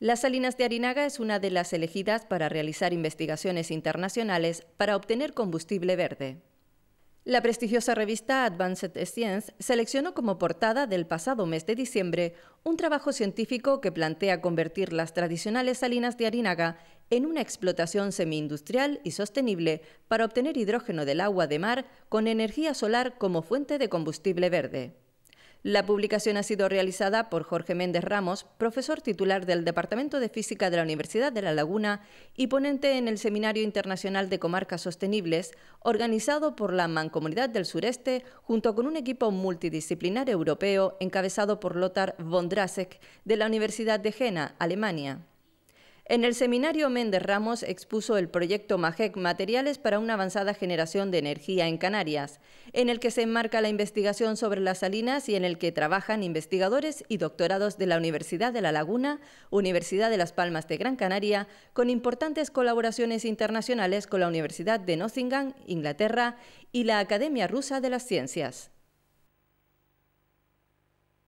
Las Salinas de Arinaga es una de las elegidas para realizar investigaciones internacionales para obtener combustible verde. La prestigiosa revista Advanced Science seleccionó como portada del pasado mes de diciembre un trabajo científico que plantea convertir las tradicionales salinas de Arinaga en una explotación semi-industrial y sostenible para obtener hidrógeno del agua de mar con energía solar como fuente de combustible verde. La publicación ha sido realizada por Jorge Méndez Ramos, profesor titular del Departamento de Física de la Universidad de La Laguna y ponente en el Seminario Internacional de Comarcas Sostenibles, organizado por la Mancomunidad del Sureste junto con un equipo multidisciplinar europeo encabezado por Lothar von Drasek de la Universidad de Jena, Alemania. En el seminario Méndez Ramos expuso el proyecto MAGEC Materiales para una avanzada generación de energía en Canarias, en el que se enmarca la investigación sobre las salinas y en el que trabajan investigadores y doctorados de la Universidad de La Laguna, Universidad de Las Palmas de Gran Canaria, con importantes colaboraciones internacionales con la Universidad de Nottingham, Inglaterra, y la Academia Rusa de las Ciencias.